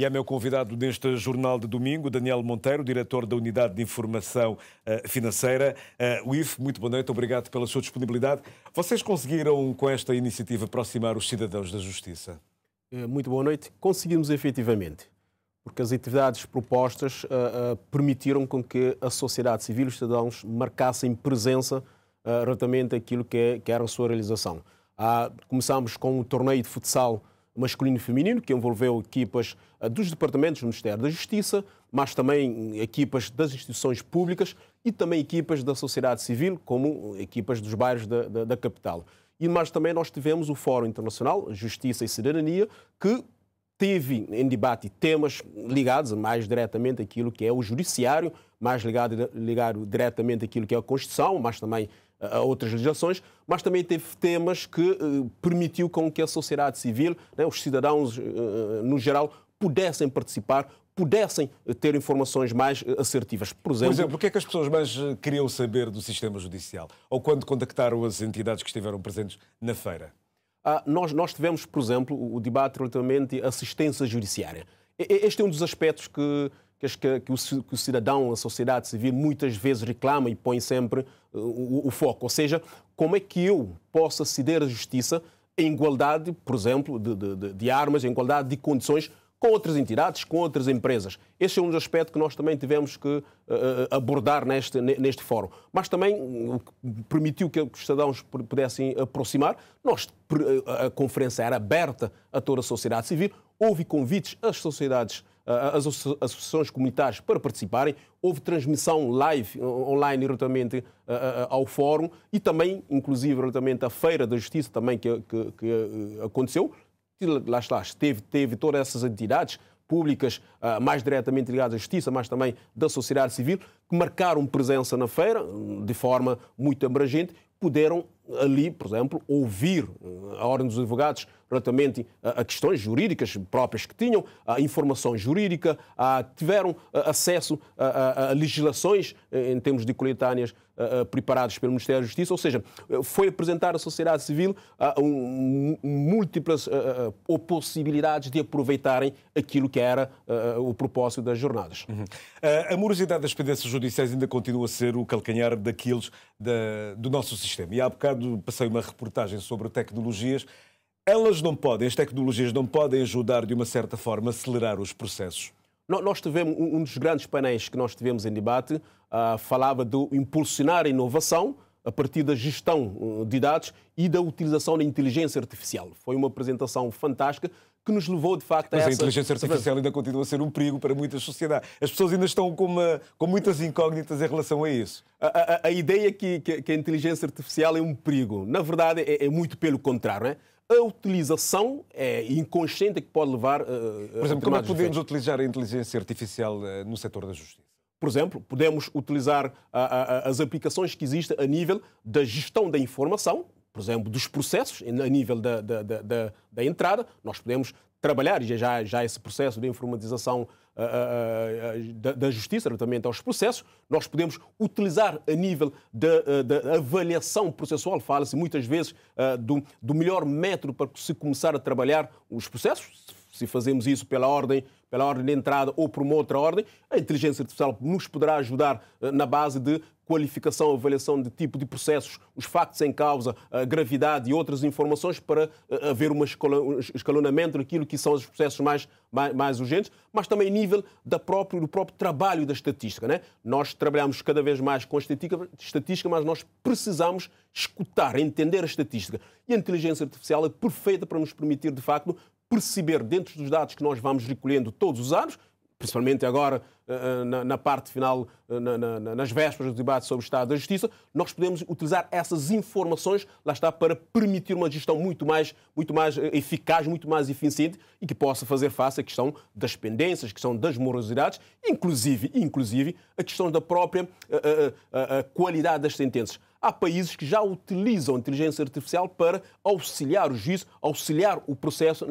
E é meu convidado neste jornal de domingo, Daniel Monteiro, diretor da Unidade de Informação eh, Financeira. Eh, o muito boa noite, obrigado pela sua disponibilidade. Vocês conseguiram, com esta iniciativa, aproximar os cidadãos da justiça? Eh, muito boa noite. Conseguimos efetivamente, porque as atividades propostas uh, uh, permitiram com que a sociedade civil e os cidadãos marcassem presença uh, relativamente àquilo que, é, que era a sua realização. Uh, ah, começámos com o torneio de futsal masculino e feminino, que envolveu equipas ah, dos departamentos do Ministério da Justiça, mas também equipas das instituições públicas e também equipas da sociedade civil, como eh, equipas dos bairros da, da, da capital. E mais também nós tivemos o Fórum Internacional Justiça e Cidadania, que teve em debate temas ligados mais diretamente àquilo que é o judiciário, mais ligado, ligado diretamente àquilo que é a Constituição, mas também a outras legislações, mas também teve temas que uh, permitiu com que a sociedade civil, né, os cidadãos uh, no geral, pudessem participar, pudessem eh, ter informações mais assertivas. Por exemplo, Por exemplo o que é que as pessoas mais queriam saber do sistema judicial? Ou quando contactaram as entidades que estiveram presentes na feira? Ah, nós, nós tivemos, por exemplo, o debate relativamente à assistência judiciária. Este é um dos aspectos que que, que, que, o, que o cidadão, a sociedade civil, muitas vezes reclama e põe sempre uh, o, o, foco. Ou seja, como é que eu posso aceder à justiça em igualdade, por exemplo, de, de, de armas, em igualdade de condições com outras entidades, com outras empresas. Esse é um dos aspectos que nós também tivemos que uh, abordar neste, neste fórum. Mas também permitiu que os cidadãos pudessem aproximar. Nós, a conferência era aberta a toda a sociedade civil, houve convites às sociedades as associações comunitárias para participarem. Houve transmissão live, online, relativamente ao fórum e também, inclusive, relativamente à Feira da Justiça também que, que, que eh, aconteceu. E lá está, teve, teve todas essas entidades públicas ah, mais diretamente ligadas à justiça, mas também da sociedade civil, que marcaram presença na feira de forma muito abrangente puderam ali, por exemplo, ouvir eh, a Ordem dos Advogados relativamente a, questões jurídicas próprias que tinham, a informação jurídica, a, tiveram eh, acesso a, a, a, legislações eh, em termos de coletâneas eh, eh, preparados pelo Ministério da Justiça, ou seja, eh, foi apresentar à sociedade civil uh, um, múltiplas uh, possibilidades de aproveitarem aquilo que era o propósito das jornadas. Uhum. a morosidade das pendências judiciais ainda continua a ser o calcanhar daqueles da, do nosso sistema. E há bocado passei uma reportagem sobre tecnologias elas não podem, as tecnologias não podem ajudar de uma certa forma a acelerar os processos? Nós tivemos um dos grandes painéis que nós tivemos em debate, uh, falava de impulsionar a inovação a partir da gestão ah, de dados e da utilização da inteligência artificial. Foi uma apresentação fantástica que nos levou, de facto, Mas a essa... Mas a inteligência artificial ainda continua a ser um perigo para muitas sociedades. As pessoas ainda estão com, uma, com muitas incógnitas em relação a isso. A, a, a ideia que, que, a inteligência artificial é um perigo, na verdade, é, é muito pelo contrário. Não é? a utilização é inconsciente é que pode levar uh, Por exemplo, como é que podemos efeitos. utilizar a inteligência artificial uh, no setor da justiça? Por exemplo, podemos utilizar a, a, as aplicações que existem a nível da gestão da informação, por exemplo, dos processos, a nível da, da, da, da entrada. Nós podemos trabalhar já, já esse processo de informatização ah, ah, ah, da, justiça, relativamente é? aos processos, nós podemos utilizar a nível da avaliação processual. Fala-se muitas vezes do, do melhor método para se começar a trabalhar os processos, se fazemos isso pela ordem pela ordem de entrada ou por uma outra ordem, a inteligência artificial nos poderá ajudar eh, na base de qualificação, avaliação de tipo de processos, os factos em causa, a gravidade e outras informações para eh, haver um escalonamento daquilo que são os processos mais, mais, mais urgentes, mas também nível da própria do próprio trabalho da estatística. Né? Nós trabalhamos cada vez mais com estatística, estatística, mas nós precisamos escutar, entender a estatística. E a inteligência artificial é perfeita para nos permitir, de facto, perceber dentro dos dados que nós vamos recolhendo todos os anos, principalmente agora eh, eh, na, parte final, eh, nas vésperas do debate sobre o Estado da Justiça, nós podemos utilizar essas informações, lá está, para permitir uma gestão muito mais, muito mais eficaz, muito mais eficiente e que possa fazer face à questão das pendências, questão das morosidades, inclusive, inclusive a questão da própria qualidade das sentenças há países que já utilizam a inteligência artificial para auxiliar o juízo, auxiliar o processo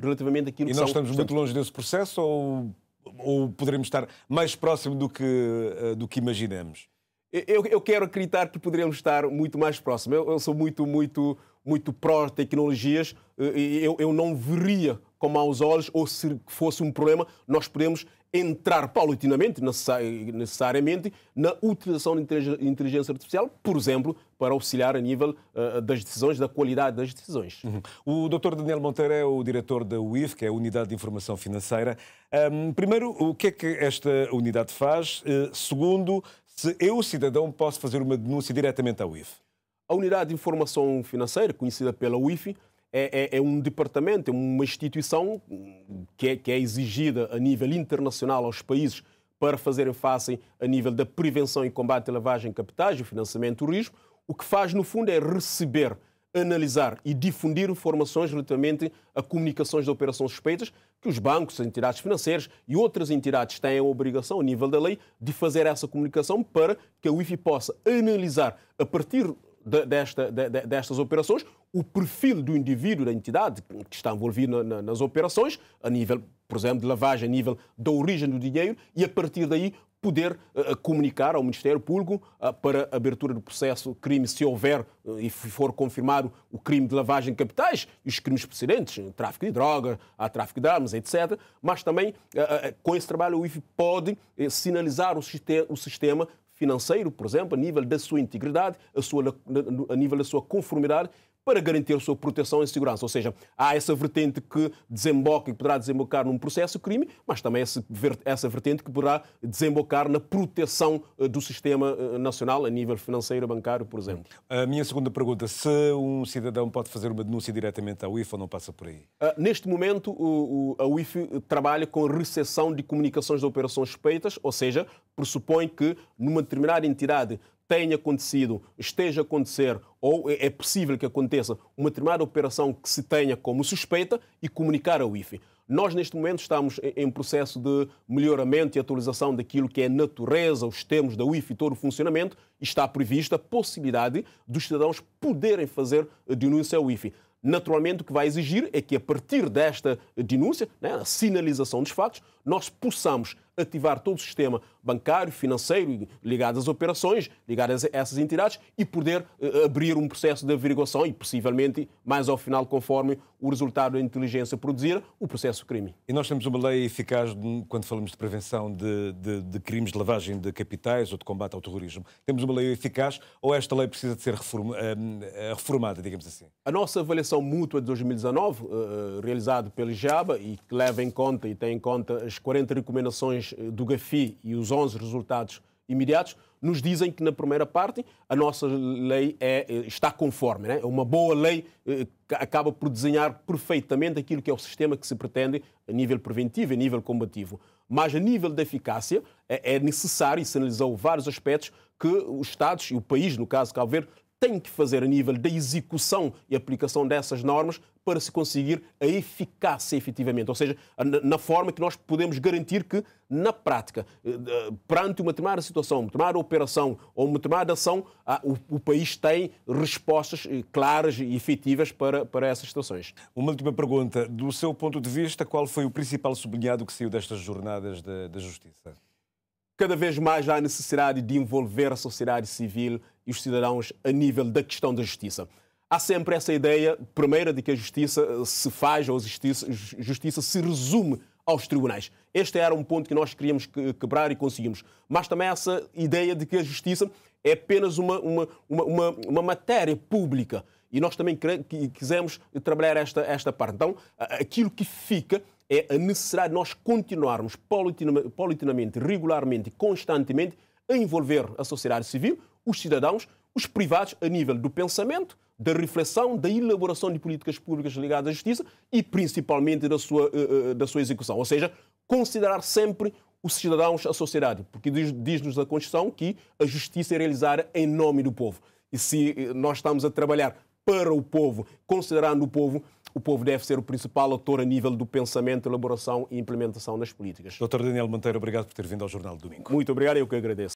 relativamente àquilo e que E nós são, estamos muito longe desse processo ou, ou poderemos estar mais próximo do que, eh, do que imaginamos? Eu, eu quero acreditar que poderemos estar muito mais próximo. Eu, eu sou muito, muito, muito pró-tecnologias. Eh, eu, eu não veria com maus olhos ou se fosse um problema, nós podemos entrar paulatinamente, necessariamente, na utilização da inteligência artificial, por exemplo, para auxiliar a nível uh, das decisões, da qualidade das decisões. Uhum. O Dr. Daniel Monteiro é o diretor da UIF, que é a Unidade de Informação Financeira. Um, primeiro, o que é que esta unidade faz? Uh, segundo, se eu, cidadão, posso fazer uma denúncia diretamente à UIF? A Unidade de Informação Financeira, conhecida pela UIF, é, é, é, um departamento, é uma instituição hum, que é, que é exigida a nível internacional aos países para fazerem face a nível da prevenção e combate à lavagem de capitais e financiamento do risco. O que faz, no fundo, é receber, analisar e difundir informações relativamente a comunicações de operações suspeitas que os bancos, as entidades financeiras e outras entidades têm a obrigação, a nível da lei, de fazer essa comunicação para que a UIFI possa analisar, a partir de, desta, de, de, destas operações, o perfil do indivíduo, da entidade que está envolvida na, nas operações, a nível, por exemplo, de lavagem, a nível da origem do dinheiro, e a partir daí poder uh, comunicar ao Ministério Público uh, para abertura do processo crime, se houver uh, e for confirmado o crime de lavagem de capitais e os crimes precedentes, tráfico de droga, a tráfico de armas, etc. Mas também, com esse trabalho, o If pode sinalizar o, o sistema financeiro, por exemplo, a nível da sua integridade, a, sua, a nível da sua conformidade para garantir a sua proteção e segurança. Ou seja, há essa vertente que desemboca e poderá desembocar num processo de crime, mas também essa vertente que poderá desembocar na proteção eh, do sistema eh, nacional a nível financeiro, bancário, por exemplo. A minha segunda pergunta, se um cidadão pode fazer uma denúncia diretamente à UIF ou não passa por aí? Ah, neste momento, a UIF eh, trabalha com recepção de comunicações de operações suspeitas, ou seja, pressupõe que numa determinada entidade tenha acontecido, esteja a acontecer ou é, é possível que aconteça uma determinada operação que se tenha como suspeita e comunicar ao IFE. Nós, neste momento, estamos em processo de melhoramento e atualização daquilo que é a natureza, os termos da UIF e todo o funcionamento. está prevista a possibilidade dos cidadãos poderem fazer denúncia ao IFE. Naturalmente, o que vai exigir é que, a partir desta denúncia, né, a sinalização dos fatos, nós possamos ativar todo o sistema bancário, financeiro, ligado às operações, ligado a essas entidades e poder eh, abrir um processo de averiguação e, possivelmente, mais ao final, conforme o resultado da inteligência produzir, o processo crime. E nós temos uma lei eficaz quando falamos de prevenção de, de, de crimes de lavagem de capitais ou de combate ao terrorismo. Temos uma lei eficaz ou esta lei precisa de ser eh, eh, reformada, digamos assim? A nossa avaliação mútua de 2019, realizada pelo IJABA e que leva em conta e tem em conta as 40 recomendações eh, do GAFI e os 11 resultados imediatos nos dizem que na primeira parte a nossa lei é, eh, está conforme. Né? É uma boa lei eh, acaba por desenhar perfeitamente aquilo que é o sistema que se pretende a nível preventivo, a nível combativo. Mas a nível da eficácia é, é necessário, e se analisou vários aspectos, que os Estados, e o país, no caso Cabo Verde, tem que fazer a nível da execução e aplicação dessas normas para se conseguir a eficácia efetivamente, ou seja, na forma que nós podemos garantir que, na prática, eh, perante uma determinada situação, uma determinada operação ou uma determinada ação, o país tem respostas eh, claras e efetivas para, para essas situações. Uma última pergunta. Do seu ponto de vista, qual foi o principal sublinhado que saiu destas jornadas da, da Justiça? Cada vez mais há necessidade de envolver a sociedade civil e os cidadãos a nível da questão da justiça. Há sempre essa ideia, primeira, de que a justiça eh, se faz ou a justiça, justiça se resume aos tribunais. Este era um ponto que nós queríamos quebrar e conseguimos. Mas também essa ideia de que a justiça é apenas uma, uma, uma, uma matéria pública. E nós também quisemos trabalhar esta, esta parte. Então, aquilo que fica é a necessidade de nós continuarmos politicamente regularmente, constantemente, a envolver a sociedade civil, os cidadãos, os privados, a nível do pensamento, da reflexão, da elaboração de políticas públicas ligadas à justiça e principalmente da sua, eh, eh, da sua execução. Ou seja, considerar sempre os cidadãos, a sociedade, porque diz-nos a Constituição que a justiça é realizada em nome do povo. E se eh, nós estamos a trabalhar para o povo, considerando o povo, o povo deve ser o principal ator a nível do pensamento, elaboração e implementação das políticas. Dr. Daniel Monteiro, obrigado por ter vindo ao Jornal do Domingo. Muito obrigado, eu que agradeço.